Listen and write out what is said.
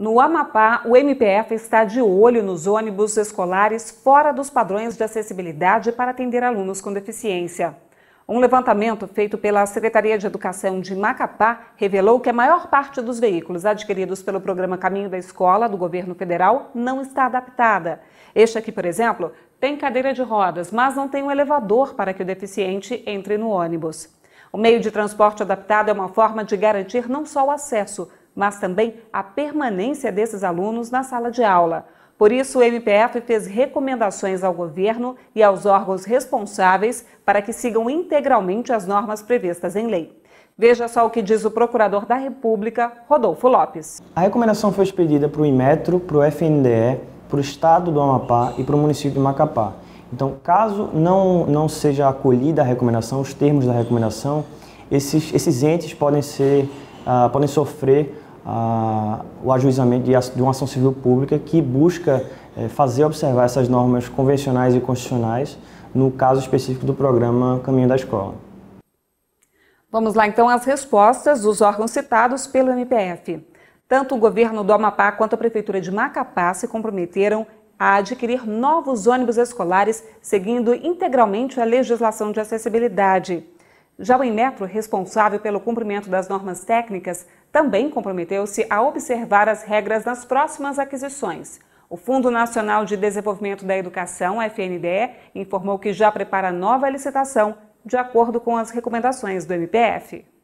No Amapá, o MPF está de olho nos ônibus escolares fora dos padrões de acessibilidade para atender alunos com deficiência. Um levantamento feito pela Secretaria de Educação de Macapá revelou que a maior parte dos veículos adquiridos pelo programa Caminho da Escola do governo federal não está adaptada. Este aqui, por exemplo, tem cadeira de rodas, mas não tem um elevador para que o deficiente entre no ônibus. O meio de transporte adaptado é uma forma de garantir não só o acesso, mas também a permanência desses alunos na sala de aula. Por isso, o MPF fez recomendações ao governo e aos órgãos responsáveis para que sigam integralmente as normas previstas em lei. Veja só o que diz o procurador da República, Rodolfo Lopes. A recomendação foi expedida para o IMETRO, para o FNDE, para o Estado do Amapá e para o município de Macapá. Então, caso não, não seja acolhida a recomendação, os termos da recomendação, esses, esses entes podem, ser, uh, podem sofrer o ajuizamento de, de, uma ação civil pública que busca eh, fazer observar essas normas convencionais e constitucionais no caso específico do programa Caminho da Escola. Vamos lá então às respostas dos órgãos citados pelo MPF. Tanto o governo do Amapá quanto a prefeitura de Macapá se comprometeram a adquirir novos ônibus escolares seguindo integralmente a legislação de acessibilidade. Já o Inmetro, responsável pelo cumprimento das normas técnicas, também comprometeu-se a observar as regras nas próximas aquisições. O Fundo Nacional de Desenvolvimento da Educação, FNDE, informou que já prepara nova licitação de acordo com as recomendações do MPF.